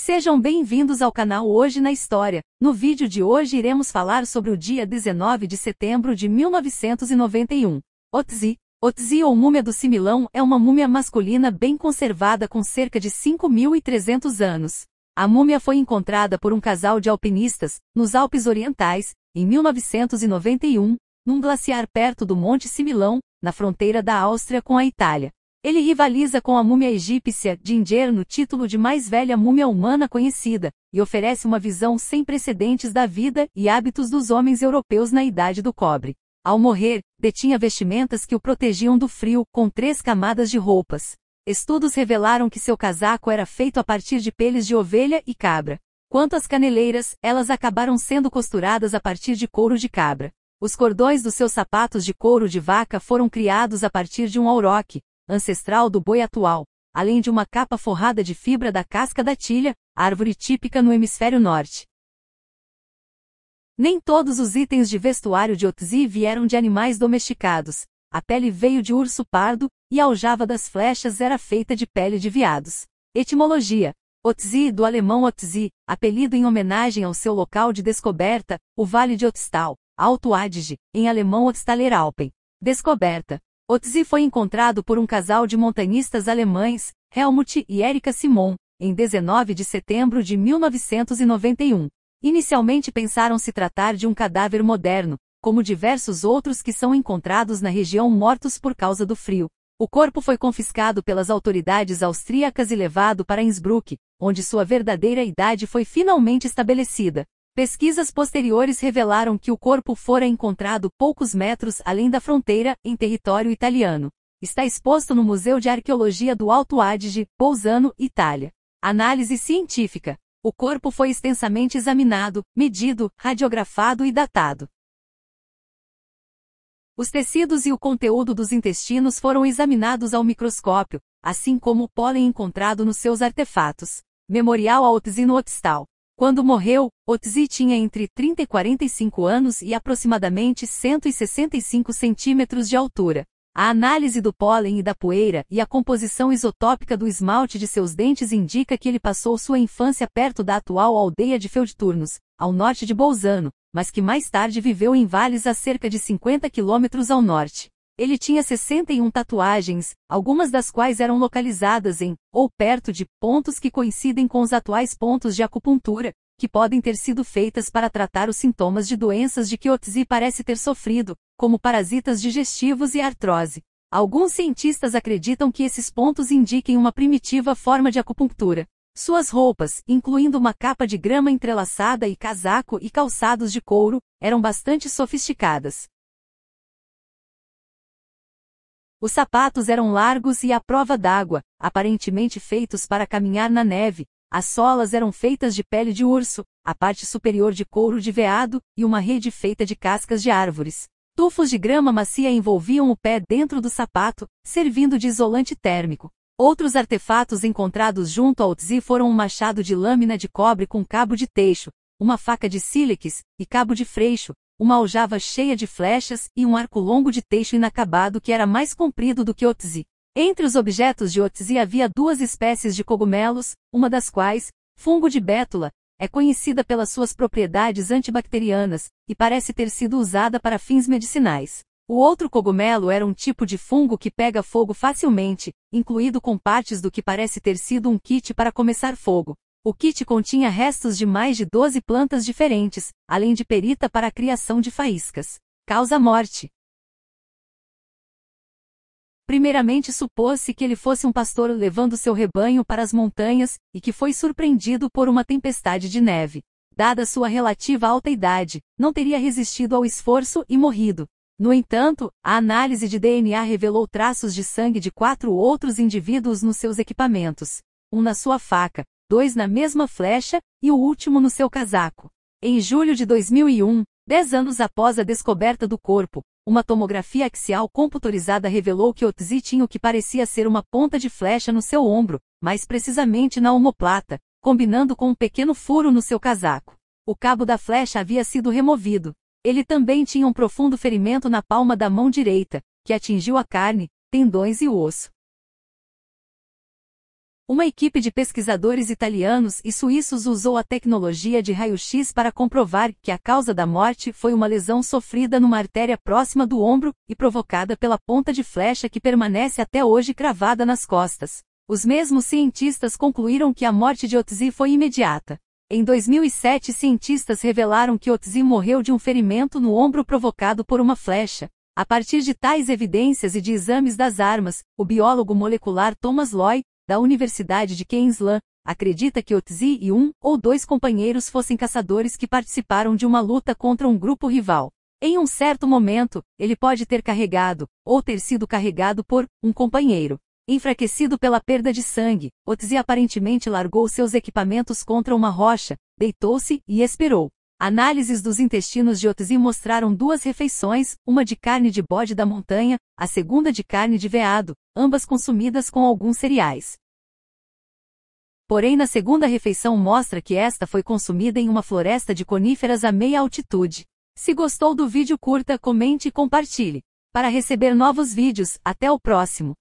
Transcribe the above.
Sejam bem-vindos ao canal Hoje na História. No vídeo de hoje iremos falar sobre o dia 19 de setembro de 1991. Otzi. Otzi ou múmia do Similão é uma múmia masculina bem conservada com cerca de 5.300 anos. A múmia foi encontrada por um casal de alpinistas, nos Alpes Orientais, em 1991, num glaciar perto do Monte Similão, na fronteira da Áustria com a Itália. Ele rivaliza com a múmia egípcia Ginger no título de mais velha múmia humana conhecida, e oferece uma visão sem precedentes da vida e hábitos dos homens europeus na Idade do Cobre. Ao morrer, detinha vestimentas que o protegiam do frio, com três camadas de roupas. Estudos revelaram que seu casaco era feito a partir de peles de ovelha e cabra. Quanto às caneleiras, elas acabaram sendo costuradas a partir de couro de cabra. Os cordões dos seus sapatos de couro de vaca foram criados a partir de um auroque, ancestral do boi atual, além de uma capa forrada de fibra da casca da tilha, árvore típica no hemisfério norte. Nem todos os itens de vestuário de Otzi vieram de animais domesticados. A pele veio de urso pardo, e a aljava das flechas era feita de pele de viados. Etimologia: Otzi do alemão Otzi, apelido em homenagem ao seu local de descoberta, o Vale de Otstal, Alto Adige, em alemão Otstalleralpen. Descoberta: Otzi foi encontrado por um casal de montanhistas alemães, Helmut e Erika Simon, em 19 de setembro de 1991. Inicialmente pensaram se tratar de um cadáver moderno, como diversos outros que são encontrados na região mortos por causa do frio. O corpo foi confiscado pelas autoridades austríacas e levado para Innsbruck, onde sua verdadeira idade foi finalmente estabelecida. Pesquisas posteriores revelaram que o corpo fora encontrado poucos metros além da fronteira, em território italiano. Está exposto no Museu de Arqueologia do Alto Adige, Bolzano, Itália. Análise científica. O corpo foi extensamente examinado, medido, radiografado e datado. Os tecidos e o conteúdo dos intestinos foram examinados ao microscópio, assim como o pólen encontrado nos seus artefatos. Memorial Altzino Otztal. Quando morreu, Otzi tinha entre 30 e 45 anos e aproximadamente 165 centímetros de altura. A análise do pólen e da poeira e a composição isotópica do esmalte de seus dentes indica que ele passou sua infância perto da atual aldeia de Feldturnos, ao norte de Bolzano, mas que mais tarde viveu em vales a cerca de 50 quilômetros ao norte. Ele tinha 61 tatuagens, algumas das quais eram localizadas em, ou perto de, pontos que coincidem com os atuais pontos de acupuntura, que podem ter sido feitas para tratar os sintomas de doenças de que Otzi parece ter sofrido, como parasitas digestivos e artrose. Alguns cientistas acreditam que esses pontos indiquem uma primitiva forma de acupuntura. Suas roupas, incluindo uma capa de grama entrelaçada e casaco e calçados de couro, eram bastante sofisticadas. Os sapatos eram largos e à prova d'água, aparentemente feitos para caminhar na neve. As solas eram feitas de pele de urso, a parte superior de couro de veado e uma rede feita de cascas de árvores. Tufos de grama macia envolviam o pé dentro do sapato, servindo de isolante térmico. Outros artefatos encontrados junto ao Tzi foram um machado de lâmina de cobre com cabo de teixo, uma faca de sílex e cabo de freixo, uma aljava cheia de flechas e um arco longo de teixo inacabado que era mais comprido do que Otzi. Entre os objetos de Otzi havia duas espécies de cogumelos, uma das quais, fungo de bétula, é conhecida pelas suas propriedades antibacterianas e parece ter sido usada para fins medicinais. O outro cogumelo era um tipo de fungo que pega fogo facilmente, incluído com partes do que parece ter sido um kit para começar fogo. O kit continha restos de mais de 12 plantas diferentes, além de perita para a criação de faíscas. Causa morte. Primeiramente supôs-se que ele fosse um pastor levando seu rebanho para as montanhas, e que foi surpreendido por uma tempestade de neve. Dada sua relativa alta idade, não teria resistido ao esforço e morrido. No entanto, a análise de DNA revelou traços de sangue de quatro outros indivíduos nos seus equipamentos. Um na sua faca, dois na mesma flecha e o último no seu casaco. Em julho de 2001, dez anos após a descoberta do corpo, uma tomografia axial computorizada revelou que Otzi tinha o que parecia ser uma ponta de flecha no seu ombro, mais precisamente na omoplata, combinando com um pequeno furo no seu casaco. O cabo da flecha havia sido removido. Ele também tinha um profundo ferimento na palma da mão direita, que atingiu a carne, tendões e osso. Uma equipe de pesquisadores italianos e suíços usou a tecnologia de raio-x para comprovar que a causa da morte foi uma lesão sofrida numa artéria próxima do ombro e provocada pela ponta de flecha que permanece até hoje cravada nas costas. Os mesmos cientistas concluíram que a morte de Otzi foi imediata. Em 2007, cientistas revelaram que Otzi morreu de um ferimento no ombro provocado por uma flecha. A partir de tais evidências e de exames das armas, o biólogo molecular Thomas Loy, da Universidade de Queensland, acredita que Otzi e um ou dois companheiros fossem caçadores que participaram de uma luta contra um grupo rival. Em um certo momento, ele pode ter carregado, ou ter sido carregado por, um companheiro. Enfraquecido pela perda de sangue, Otzi aparentemente largou seus equipamentos contra uma rocha, deitou-se e esperou. Análises dos intestinos de Otzi mostraram duas refeições, uma de carne de bode da montanha, a segunda de carne de veado, ambas consumidas com alguns cereais. Porém, na segunda refeição mostra que esta foi consumida em uma floresta de coníferas a meia altitude. Se gostou do vídeo, curta, comente e compartilhe. Para receber novos vídeos, até o próximo.